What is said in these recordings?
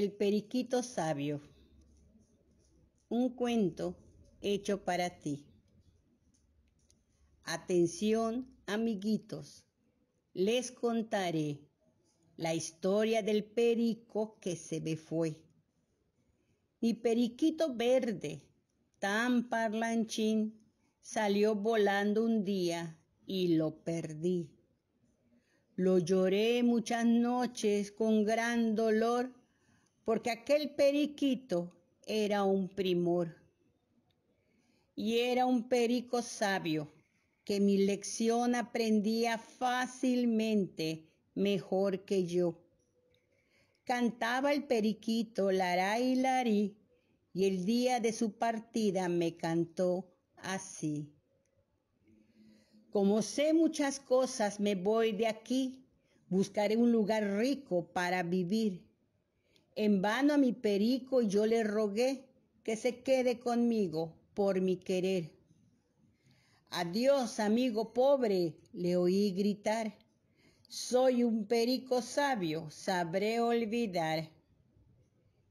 El periquito sabio. Un cuento hecho para ti. Atención, amiguitos. Les contaré la historia del perico que se me fue. Mi periquito verde, tan parlanchín, salió volando un día y lo perdí. Lo lloré muchas noches con gran dolor porque aquel periquito era un primor y era un perico sabio que mi lección aprendía fácilmente mejor que yo. Cantaba el periquito Laray y larí y el día de su partida me cantó así. Como sé muchas cosas, me voy de aquí. Buscaré un lugar rico para vivir en vano a mi perico yo le rogué que se quede conmigo por mi querer. Adiós, amigo pobre, le oí gritar. Soy un perico sabio, sabré olvidar.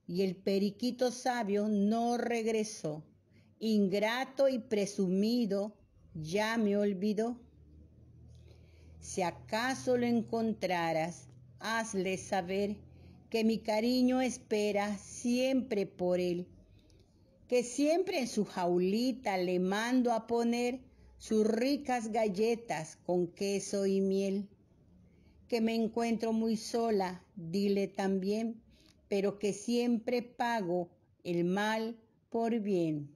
Y el periquito sabio no regresó. Ingrato y presumido, ya me olvidó. Si acaso lo encontraras, hazle saber que mi cariño espera siempre por él, que siempre en su jaulita le mando a poner sus ricas galletas con queso y miel, que me encuentro muy sola, dile también, pero que siempre pago el mal por bien.